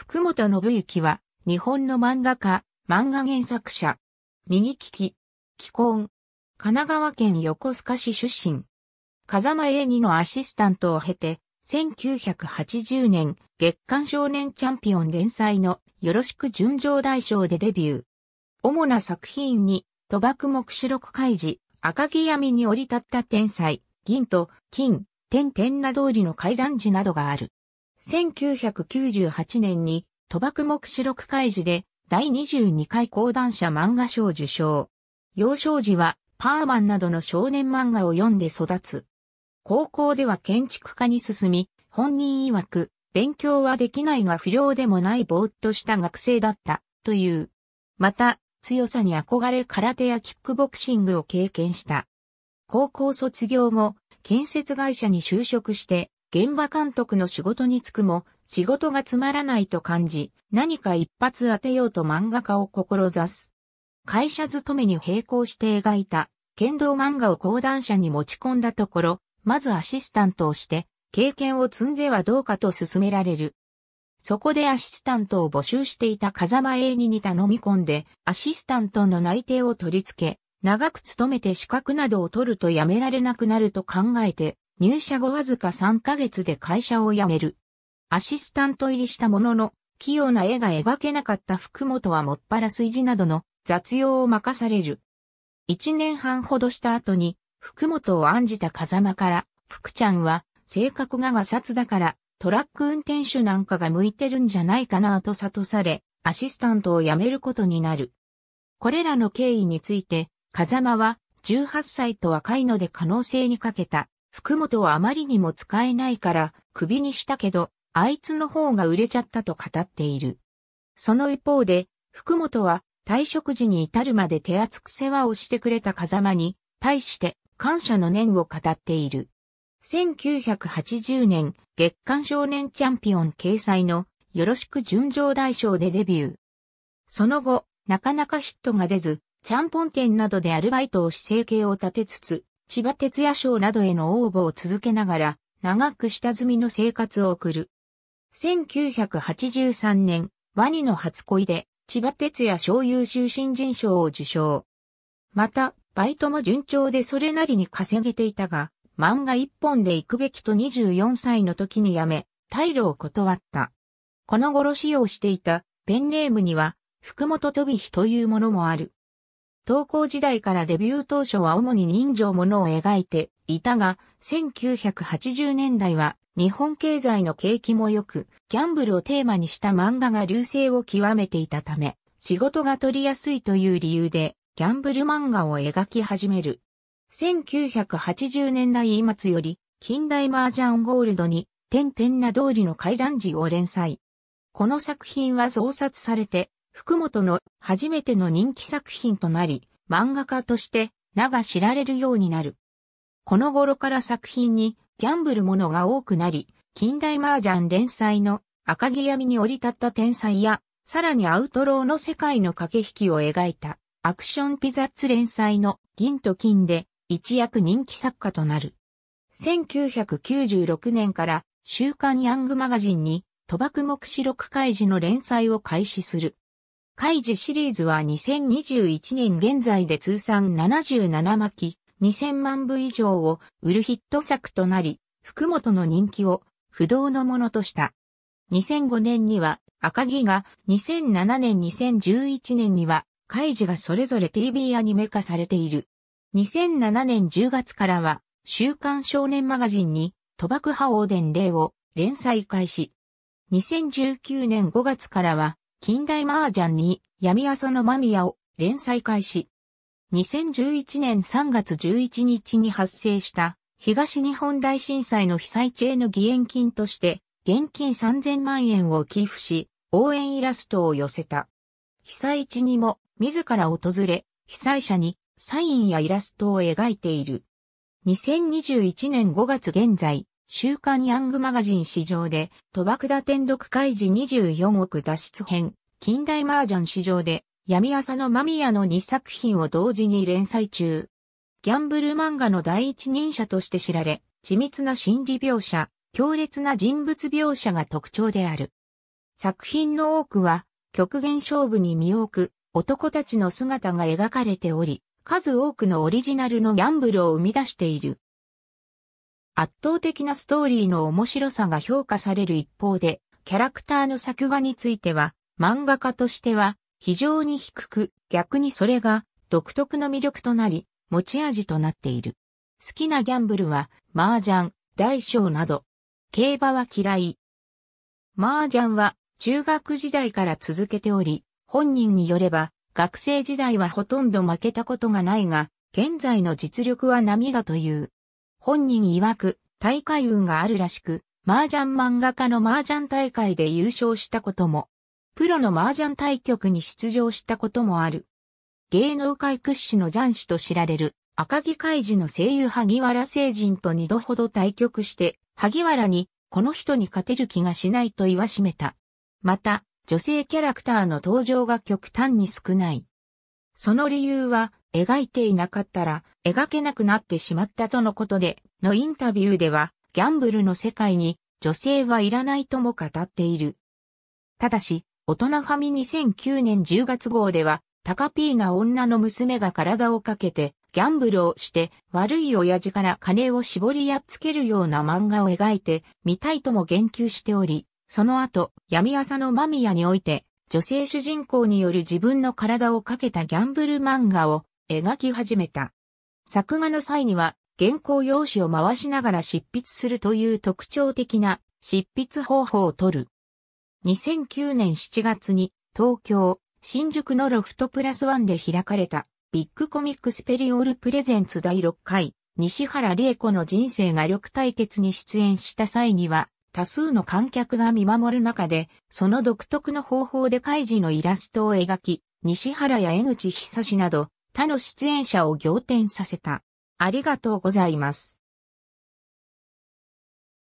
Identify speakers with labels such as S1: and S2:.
S1: 福本信之は、日本の漫画家、漫画原作者。右利き、既婚。神奈川県横須賀市出身。風間英二のアシスタントを経て、1980年、月刊少年チャンピオン連載のよろしく純情大賞でデビュー。主な作品に、賭博目視録開示、赤木闇に降り立った天才、銀と金、天天な通りの階段時などがある。1998年に、賭博目視録開示で、第22回講談社漫画賞受賞。幼少時は、パーマンなどの少年漫画を読んで育つ。高校では建築家に進み、本人曰く、勉強はできないが不良でもないぼーっとした学生だった、という。また、強さに憧れ空手やキックボクシングを経験した。高校卒業後、建設会社に就職して、現場監督の仕事に就くも、仕事がつまらないと感じ、何か一発当てようと漫画家を志す。会社勤めに並行して描いた、剣道漫画を講談社に持ち込んだところ、まずアシスタントをして、経験を積んではどうかと勧められる。そこでアシスタントを募集していた風間英二に頼み込んで、アシスタントの内定を取り付け、長く勤めて資格などを取るとやめられなくなると考えて、入社後わずか3ヶ月で会社を辞める。アシスタント入りしたものの、器用な絵が描けなかった福本はもっぱら炊事などの雑用を任される。一年半ほどした後に、福本を案じた風間から、福ちゃんは性格ががさだから、トラック運転手なんかが向いてるんじゃないかなと悟され、アシスタントを辞めることになる。これらの経緯について、風間は18歳と若いので可能性にかけた福本はあまりにも使えないから首にしたけど、あいつの方が売れちゃったと語っている。その一方で、福本は退職時に至るまで手厚く世話をしてくれた風間に対して感謝の念を語っている。1980年月刊少年チャンピオン掲載のよろしく純情大賞でデビュー。その後、なかなかヒットが出ず、ちゃんぽん店などでアルバイトをし生計を立てつつ、千葉哲也賞などへの応募を続けながら、長く下積みの生活を送る。1983年、ワニの初恋で、千葉哲也賞優秀新人賞を受賞。また、バイトも順調でそれなりに稼げていたが、漫画一本で行くべきと24歳の時に辞め、退路を断った。この頃使用していたペンネームには、福本飛飛というものもある。投稿時代からデビュー当初は主に人情ものを描いていたが、1980年代は日本経済の景気も良く、ギャンブルをテーマにした漫画が流星を極めていたため、仕事が取りやすいという理由で、ギャンブル漫画を描き始める。1980年代末より、近代麻雀ゴールドに、点々な通りの階段時を連載。この作品は創刷されて、福本の初めての人気作品となり、漫画家として名が知られるようになる。この頃から作品にギャンブルものが多くなり、近代麻雀連載の赤毛闇に降り立った天才や、さらにアウトローの世界の駆け引きを描いたアクションピザッツ連載の銀と金で一躍人気作家となる。1996年から週刊ヤングマガジンに賭博目視録開示の連載を開始する。カイジシリーズは2021年現在で通算77巻、2000万部以上を売るヒット作となり、福本の人気を不動のものとした。2005年には赤木が2007年2011年にはカイジがそれぞれ TV アニメ化されている。2007年10月からは週刊少年マガジンに賭博派王伝令を連載開始。2019年5月からは近代麻雀に闇朝の間宮を連載開始。2011年3月11日に発生した東日本大震災の被災地への義援金として現金3000万円を寄付し応援イラストを寄せた。被災地にも自ら訪れ被災者にサインやイラストを描いている。2021年5月現在、週刊ヤングマガジン市場で、賭博打天読開時24億脱出編、近代麻雀市場で、闇朝の間宮の2作品を同時に連載中。ギャンブル漫画の第一人者として知られ、緻密な心理描写、強烈な人物描写が特徴である。作品の多くは、極限勝負に身を置く男たちの姿が描かれており、数多くのオリジナルのギャンブルを生み出している。圧倒的なストーリーの面白さが評価される一方で、キャラクターの作画については、漫画家としては非常に低く、逆にそれが独特の魅力となり、持ち味となっている。好きなギャンブルは、麻雀、大小など。競馬は嫌い。麻雀は中学時代から続けており、本人によれば、学生時代はほとんど負けたことがないが、現在の実力は波だという。本人曰く、大会運があるらしく、麻雀漫画家の麻雀大会で優勝したことも、プロの麻雀対局に出場したこともある。芸能界屈指の雀士と知られる赤木海事の声優萩原聖人と二度ほど対局して、萩原にこの人に勝てる気がしないと言わしめた。また、女性キャラクターの登場が極端に少ない。その理由は、描いていなかったら描けなくなってしまったとのことでのインタビューではギャンブルの世界に女性はいらないとも語っている。ただし、大人ファミ2009年10月号ではタカピーな女の娘が体をかけてギャンブルをして悪い親父から金を絞りやっつけるような漫画を描いてみたいとも言及しており、その後闇朝のマミヤにおいて女性主人公による自分の体をかけたギャンブル漫画を描き始めた。作画の際には原稿用紙を回しながら執筆するという特徴的な執筆方法をとる。2009年7月に東京、新宿のロフトプラスワンで開かれたビッグコミックスペリオールプレゼンツ第6回西原玲子の人生が力対決に出演した際には多数の観客が見守る中でその独特の方法で開事のイラストを描き西原や江口久志など他の出演者を仰天させた。ありがとうございます。